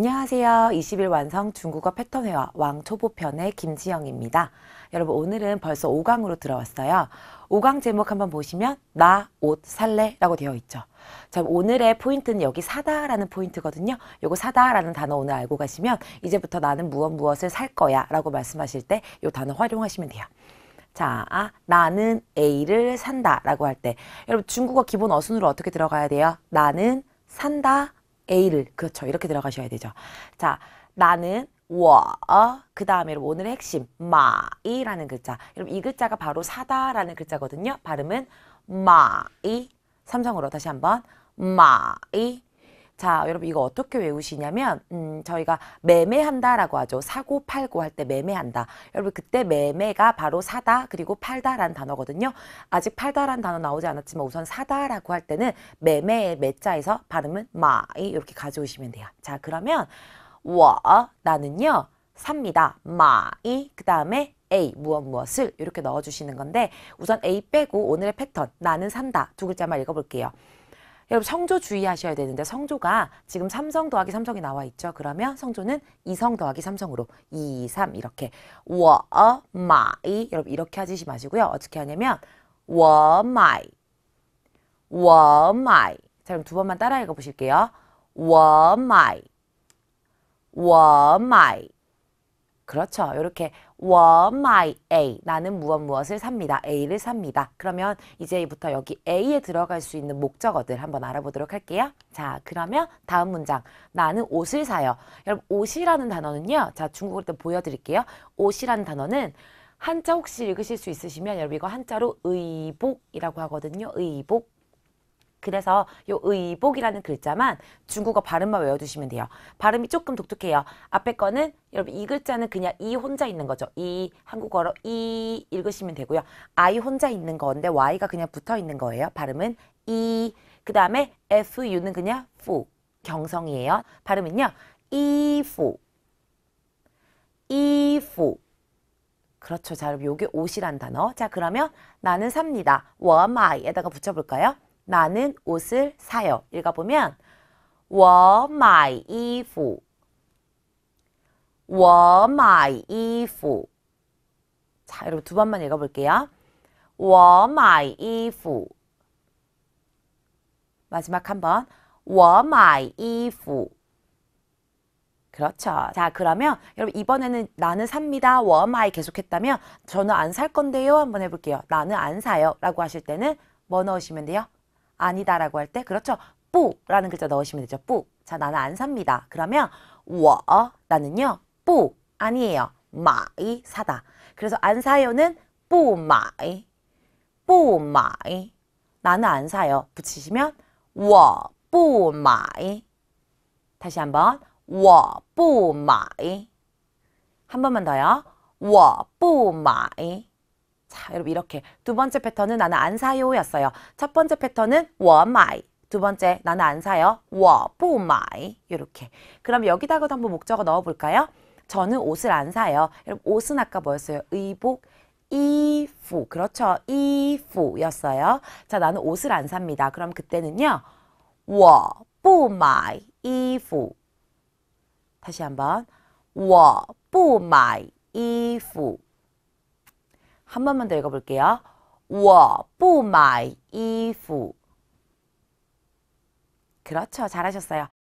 안녕하세요. 20일 완성 중국어 패턴 회화 왕초보편의 김지영입니다. 여러분 오늘은 벌써 5강으로 들어왔어요. 5강 제목 한번 보시면 나 옷 살래 라고 되어 있죠. 자 오늘의 포인트는 여기 사다라는 포인트거든요. 요거 사다라는 단어 오늘 알고 가시면 이제부터 나는 무엇 무엇을 살 거야 라고 말씀하실 때 요 단어 활용하시면 돼요. 자, 아, 나는 A를 산다 라고 할 때 여러분 중국어 기본 어순으로 어떻게 들어가야 돼요? 나는 산다 A를 그렇죠 이렇게 들어가셔야 되죠 자 나는 워그 다음에 오늘의 핵심 마이라는 글자 여러분 이 글자가 바로 사다라는 글자거든요 발음은 마이 삼성으로 다시 한번 마이 자, 여러분 이거 어떻게 외우시냐면 음, 저희가 매매한다라고 하죠. 사고 팔고 할 때 매매한다. 여러분 그때 매매가 바로 사다 그리고 팔다란 단어거든요. 아직 팔다란 단어 나오지 않았지만 우선 사다라고 할 때는 매매의 매자에서 발음은 마이 이렇게 가져오시면 돼요. 자, 그러면 워 나는요 삽니다. 마이 그 다음에 A 무엇 무엇을 이렇게 넣어주시는 건데 우선 A 빼고 오늘의 패턴 나는 산다 두 글자만 읽어볼게요. 여러분 성조 주의하셔야 되는데 성조가 지금 삼성 더하기 삼성이 나와 있죠. 그러면 성조는 이성 더하기 삼성으로 이, 삼 이렇게 워, 어, 마이 여러분 이렇게 하지 마시고요. 어떻게 하냐면 워, 마이 워, 마이 자 그럼 두 번만 따라 읽어보실게요. 워, 마이 워, 마이 그렇죠. 이렇게 what my A 나는 무엇 무엇을 삽니다. A를 삽니다. 그러면 이제부터 여기 A에 들어갈 수 있는 목적어들 한번 알아보도록 할게요. 자 그러면 다음 문장 나는 옷을 사요. 여러분 옷이라는 단어는요. 자 중국어 때 보여드릴게요. 옷이라는 단어는 한자 혹시 읽으실 수 있으시면 여러분 이거 한자로 의복이라고 하거든요. 의복 그래서 요 의복이라는 글자만 중국어 발음만 외워두시면 돼요. 발음이 조금 독특해요. 앞에 거는 여러분 이 글자는 그냥 이 혼자 있는 거죠. 이 한국어로 이 읽으시면 되고요. 아이 혼자 있는 건데 y가 그냥 붙어 있는 거예요. 발음은 이. 그 다음에 fu는 그냥 fu 경성이에요. 발음은요. 이프 이프 그렇죠. 자, 여러분 요게 옷이란 단어. 자, 그러면 나는 삽니다. 워마이에다가 붙여볼까요? 나는 옷을 사요. 읽어보면 我买衣服我买衣服 자, 여러분 두 번만 읽어볼게요. 我买衣服 마지막 한번 我买衣服 그렇죠. 자, 그러면 여러분 이번에는 나는 삽니다. 워마 계속했다면 저는 안 살 건데요. 한번 해볼게요. 나는 안 사요. 라고 하실 때는 뭐 넣으시면 돼요? 아니다라고 할 때 그렇죠. 뿌라는 글자 넣으시면 되죠. 뿌. 자, 나는 안 삽니다. 그러면 워 나는요. 뿌 아니에요. 마이 사다. 그래서 안 사요는 뿌 마이. 뿌 마이. 나는 안 사요. 붙이시면 워 뿌 마이. 다시 한번 워 뿌 마이. 한 번만 더요. 워 뿌 마이. 자, 여러분 이렇게 두 번째 패턴은 나는 안 사요였어요. 첫 번째 패턴은 워마이. 두 번째 나는 안 사요. 워不마 이렇게. 이 그럼 여기다가도 한번 목적어 넣어 볼까요? 저는 옷을 안 사요. 여러분 옷은 아까 뭐였어요? 의복 이프 그렇죠 이프였어요 자 나는 옷을 안 삽니다 그럼 그때는요 我不买衣服 다시 한번 我不买衣服한 번만 더 읽어볼게요. 我不买衣服. 그렇죠. 잘하셨어요.